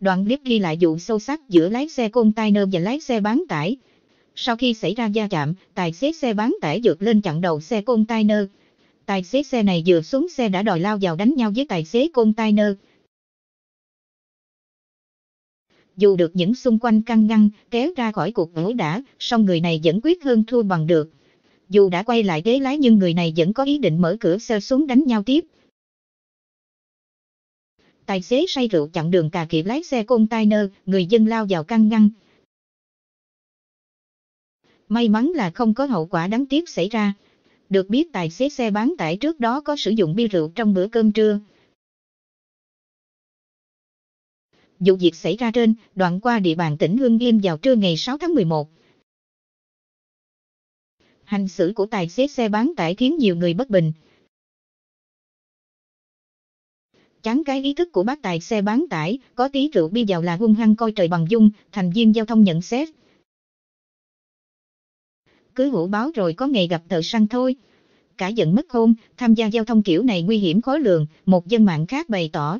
Đoạn clip ghi lại vụ sâu sắc giữa lái xe container và lái xe bán tải. Sau khi xảy ra va chạm, tài xế xe bán tải dược lên chặn đầu xe container. Tài xế xe này vừa xuống xe đã đòi lao vào đánh nhau với tài xế container. Dù được những xung quanh căng ngăn, kéo ra khỏi cuộc ẩu đả, song người này vẫn quyết hơn thua bằng được. Dù đã quay lại ghế lái nhưng người này vẫn có ý định mở cửa xe xuống đánh nhau tiếp tài xế say rượu chặn đường cà kịp lái xe container, người dân lao vào căng ngăn. May mắn là không có hậu quả đáng tiếc xảy ra. Được biết tài xế xe bán tải trước đó có sử dụng bia rượu trong bữa cơm trưa. Vụ việc xảy ra trên, đoạn qua địa bàn tỉnh Hưng Yên vào trưa ngày 6 tháng 11. Hành xử của tài xế xe bán tải khiến nhiều người bất bình. Chán cái ý thức của bác tài xe bán tải, có tí rượu bia vào là hung hăng coi trời bằng dung, thành viên giao thông nhận xét. Cứ hữu báo rồi có ngày gặp thợ săn thôi. Cả giận mất hôn, tham gia giao thông kiểu này nguy hiểm khó lường, một dân mạng khác bày tỏ.